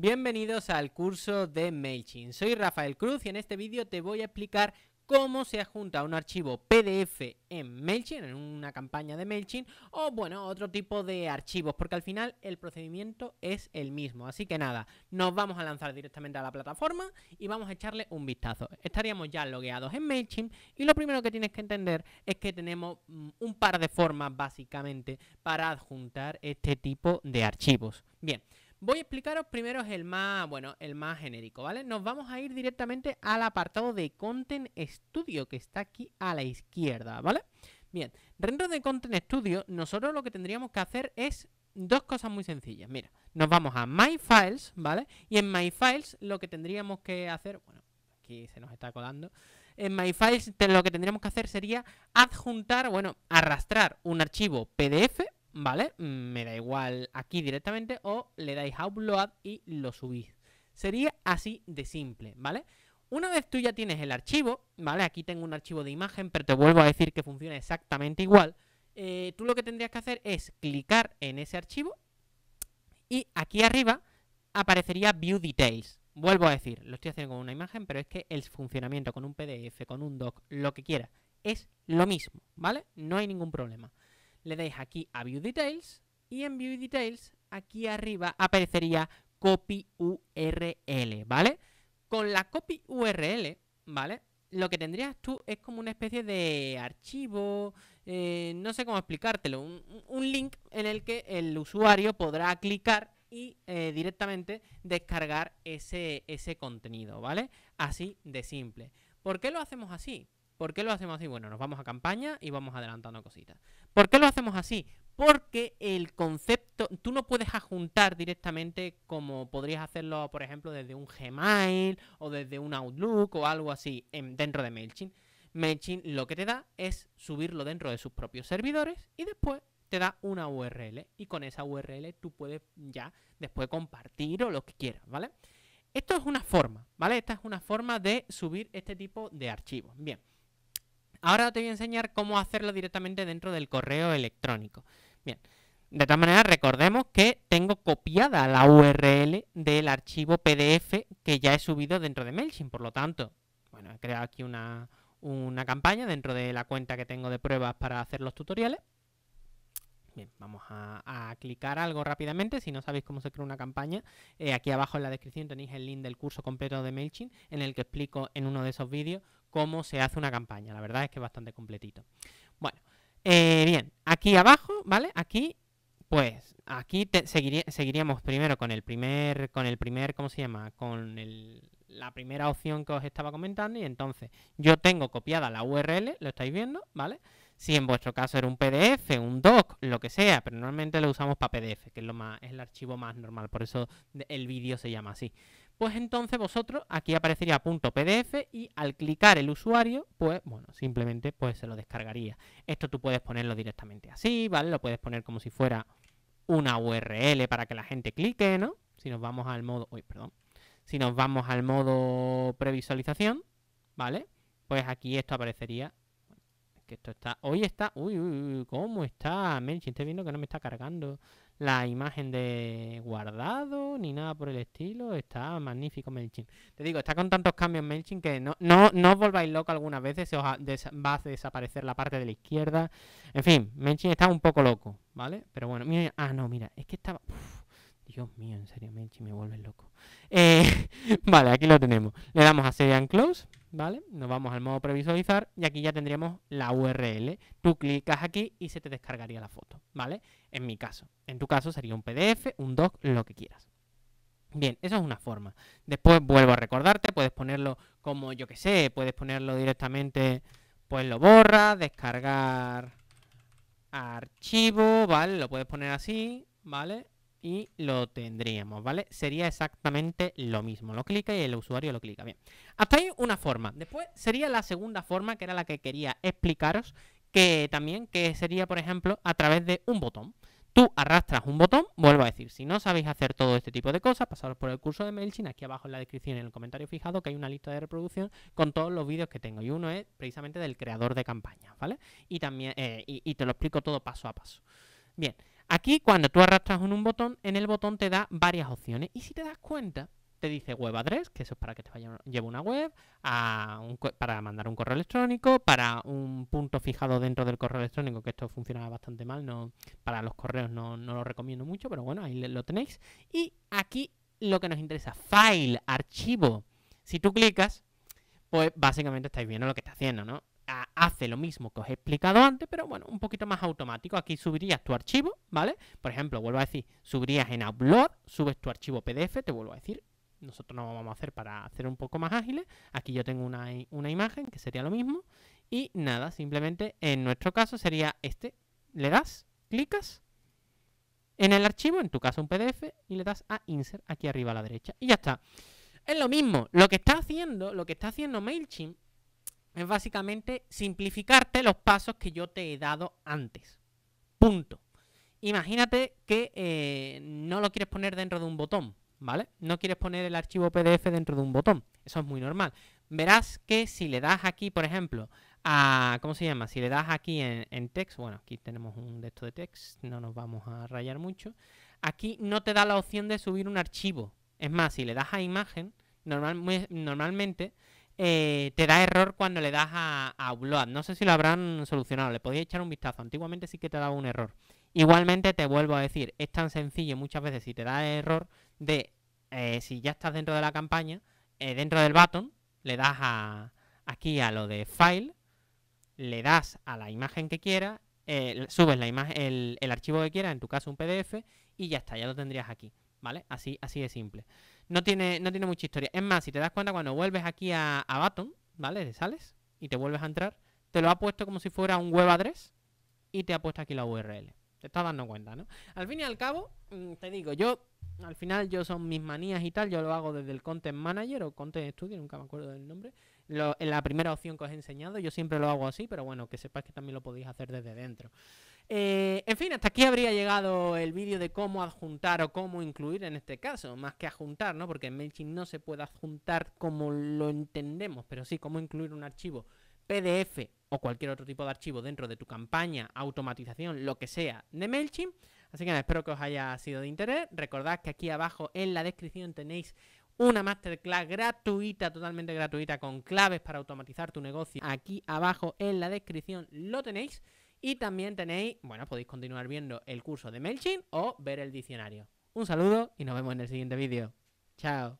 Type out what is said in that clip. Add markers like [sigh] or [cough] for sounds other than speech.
Bienvenidos al curso de MailChimp. Soy Rafael Cruz y en este vídeo te voy a explicar cómo se adjunta un archivo PDF en MailChimp, en una campaña de MailChimp, o bueno, otro tipo de archivos, porque al final el procedimiento es el mismo. Así que nada, nos vamos a lanzar directamente a la plataforma y vamos a echarle un vistazo. Estaríamos ya logueados en MailChimp y lo primero que tienes que entender es que tenemos mm, un par de formas básicamente para adjuntar este tipo de archivos. Bien. Voy a explicaros primero el más, bueno, el más genérico, ¿vale? Nos vamos a ir directamente al apartado de Content Studio que está aquí a la izquierda, ¿vale? Bien, dentro de Content Studio nosotros lo que tendríamos que hacer es dos cosas muy sencillas. Mira, nos vamos a My Files, ¿vale? Y en My Files lo que tendríamos que hacer, bueno, aquí se nos está colando. En My Files lo que tendríamos que hacer sería adjuntar, bueno, arrastrar un archivo PDF, ¿vale? Me da igual aquí directamente o le dais a upload y lo subís. Sería así de simple, ¿vale? Una vez tú ya tienes el archivo, ¿vale? Aquí tengo un archivo de imagen, pero te vuelvo a decir que funciona exactamente igual. Eh, tú lo que tendrías que hacer es clicar en ese archivo y aquí arriba aparecería View Details. Vuelvo a decir, lo estoy haciendo con una imagen, pero es que el funcionamiento con un PDF, con un doc, lo que quiera es lo mismo, ¿vale? No hay ningún problema le dais aquí a View Details y en View Details aquí arriba aparecería Copy URL, ¿vale? Con la Copy URL, ¿vale? Lo que tendrías tú es como una especie de archivo, eh, no sé cómo explicártelo, un, link en el que el usuario podrá clicar y eh, directamente descargar ese, ese contenido, ¿vale? Así de simple. ¿Por qué lo hacemos así? ¿Por qué lo hacemos así? Bueno, nos vamos a campaña y vamos adelantando cositas. ¿Por qué lo hacemos así? Porque el concepto, tú no puedes adjuntar directamente como podrías hacerlo, por ejemplo, desde un Gmail o desde un Outlook o algo así dentro de MailChimp. MailChimp lo que te da es subirlo dentro de sus propios servidores y después te da una URL y con esa URL tú puedes ya después compartir o lo que quieras, ¿vale? Esto es una forma, ¿vale? Esta es una forma de subir este tipo de archivos. Bien. Ahora te voy a enseñar cómo hacerlo directamente dentro del correo electrónico. Bien, de todas manera, recordemos que tengo copiada la URL del archivo PDF que ya he subido dentro de MailChimp, por lo tanto, bueno, he creado aquí una, campaña dentro de la cuenta que tengo de pruebas para hacer los tutoriales. vamos a, clicar algo rápidamente. Si no sabéis cómo se crea una campaña, eh, aquí abajo en la descripción tenéis el link del curso completo de MailChimp en el que explico en uno de esos vídeos cómo se hace una campaña. La verdad es que es bastante completito. Bueno, eh, bien, aquí abajo, ¿vale? Aquí, pues, aquí te, seguiríamos primero con el primer, con el primer, ¿cómo se llama? Con el, la primera opción que os estaba comentando y entonces yo tengo copiada la URL, lo estáis viendo, ¿vale? Si en vuestro caso era un PDF, un doc, lo que sea, pero normalmente lo usamos para PDF, que es, lo más, es el archivo más normal, por eso el vídeo se llama así pues entonces vosotros aquí aparecería punto .pdf y al clicar el usuario, pues bueno, simplemente pues se lo descargaría. Esto tú puedes ponerlo directamente así, ¿vale? Lo puedes poner como si fuera una URL para que la gente clique, ¿no? Si nos vamos al modo, uy, perdón. Si nos vamos al modo previsualización, ¿vale? Pues aquí esto aparecería que esto está, hoy está, uy, uy, uy, cómo está, Menchi, estoy viendo que no me está cargando la imagen de guardado ni nada por el estilo. Está magnífico Melchin Te digo, está con tantos cambios MailChimp que no, no, no os volváis loco algunas veces. Se os va a desaparecer la parte de la izquierda. En fin, MailChimp está un poco loco, ¿vale? Pero bueno, mira, ah, no, mira, es que estaba... Dios mío, en serio, MailChimp me vuelve loco. Eh, [laughs] vale, aquí lo tenemos. Le damos a Save Close. ¿vale? Nos vamos al modo previsualizar y aquí ya tendríamos la URL. Tú clicas aquí y se te descargaría la foto, ¿vale? En mi caso. En tu caso sería un PDF, un doc, lo que quieras. Bien, eso es una forma. Después vuelvo a recordarte, puedes ponerlo como yo que sé, puedes ponerlo directamente, pues lo borras, descargar archivo, ¿vale? Lo puedes poner así, ¿vale? y lo tendríamos, ¿vale? Sería exactamente lo mismo. Lo clica y el usuario lo clica. Bien. Hasta ahí una forma. Después sería la segunda forma, que era la que quería explicaros, que también que sería, por ejemplo, a través de un botón. Tú arrastras un botón, vuelvo a decir, si no sabéis hacer todo este tipo de cosas, pasaros por el curso de MailChimp, aquí abajo en la descripción en el comentario fijado que hay una lista de reproducción con todos los vídeos que tengo. Y uno es precisamente del creador de campañas, ¿vale? Y también, eh, y te lo explico todo paso a paso. Bien, Aquí cuando tú arrastras un botón, en el botón te da varias opciones. Y si te das cuenta, te dice web address, que eso es para que te vaya, lleve una web, a para mandar un correo electrónico, para un punto fijado dentro del correo electrónico, que esto funciona bastante mal, no, para los correos no lo recomiendo mucho, pero bueno, ahí lo tenéis. Y aquí lo que nos interesa, file, archivo. Si tú clicas, pues básicamente estáis viendo lo que está haciendo, ¿no? hace lo mismo que os he explicado antes, pero bueno, un poquito más automático. Aquí subirías tu archivo, ¿vale? Por ejemplo, vuelvo a decir, subirías en Upload, subes tu archivo PDF, te vuelvo a decir, nosotros no vamos a hacer para hacer un poco más ágiles. Aquí yo tengo una, una imagen que sería lo mismo. Y nada, simplemente en nuestro caso sería este. Le das, clicas en el archivo, en tu caso un PDF, y le das a Insert aquí arriba a la derecha. Y ya está. Es lo mismo. Lo que está haciendo, lo que está haciendo MailChimp es básicamente simplificarte los pasos que yo te he dado antes. Punto. Imagínate que eh, no lo quieres poner dentro de un botón, ¿vale? No quieres poner el archivo PDF dentro de un botón. Eso es muy normal. Verás que si le das aquí, por ejemplo, a... ¿Cómo se llama? Si le das aquí en, en text, bueno, aquí tenemos un texto de text, no nos vamos a rayar mucho. Aquí no te da la opción de subir un archivo. Es más, si le das a imagen, normalmente eh, te da error cuando le das a, upload. No sé si lo habrán solucionado, le podéis echar un vistazo. Antiguamente sí que te daba un error. Igualmente te vuelvo a decir, es tan sencillo muchas veces si te da error de eh, si ya estás dentro de la campaña, eh, dentro del button, le das a, aquí a lo de file, le das a la imagen que quieras, subes la imagen, el, archivo que quieras, en tu caso un PDF, y ya está, ya lo tendrías aquí. ¿Vale? Así, así de simple. No tiene, no tiene mucha historia. Es más, si te das cuenta, cuando vuelves aquí a, a Baton, ¿vale? Te sales y te vuelves a entrar, te lo ha puesto como si fuera un web address y te ha puesto aquí la URL. Te estás dando cuenta, ¿no? Al fin y al cabo, mm, te digo, yo, al final, yo son mis manías y tal, yo lo hago desde el Content Manager o Content Studio, nunca me acuerdo del nombre. en la primera opción que os he enseñado, yo siempre lo hago así, pero bueno, que sepáis que también lo podéis hacer desde dentro. Eh, en fin, hasta aquí habría llegado el vídeo de cómo adjuntar o cómo incluir en este caso, más que adjuntar, ¿no? Porque en MailChimp no se puede adjuntar como lo entendemos, pero sí cómo incluir un archivo PDF o cualquier otro tipo de archivo dentro de tu campaña, automatización, lo que sea de MailChimp. Así que espero que os haya sido de interés. Recordad que aquí abajo en la descripción tenéis una masterclass gratuita, totalmente gratuita, con claves para automatizar tu negocio. Aquí abajo en la descripción lo tenéis. Y también tenéis, bueno, podéis continuar viendo el curso de MailChimp o ver el diccionario. Un saludo y nos vemos en el siguiente vídeo. Chao.